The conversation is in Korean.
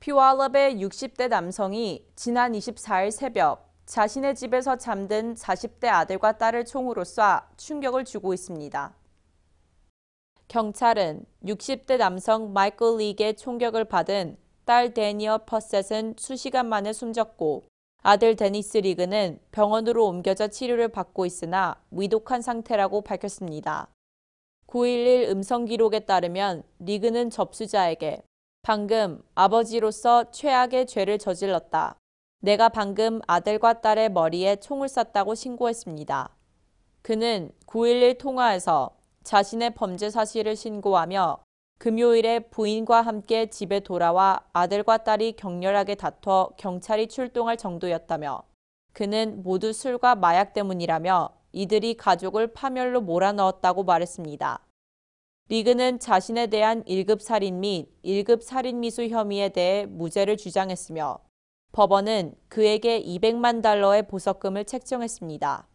피와알럽의 60대 남성이 지난 24일 새벽 자신의 집에서 잠든 40대 아들과 딸을 총으로 쏴 충격을 주고 있습니다. 경찰은 60대 남성 마이클 리의 총격을 받은 딸 데니어 퍼셋은 수시간 만에 숨졌고 아들 데니스 리그는 병원으로 옮겨져 치료를 받고 있으나 위독한 상태라고 밝혔습니다. 9.11 음성 기록에 따르면 리그는 접수자에게 방금 아버지로서 최악의 죄를 저질렀다. 내가 방금 아들과 딸의 머리에 총을 쐈다고 신고했습니다. 그는 911 통화에서 자신의 범죄 사실을 신고하며 금요일에 부인과 함께 집에 돌아와 아들과 딸이 격렬하게 다퉈 경찰이 출동할 정도였다며 그는 모두 술과 마약 때문이라며 이들이 가족을 파멸로 몰아넣었다고 말했습니다. 리그는 자신에 대한 1급 살인 및 1급 살인 미수 혐의에 대해 무죄를 주장했으며 법원은 그에게 200만 달러의 보석금을 책정했습니다.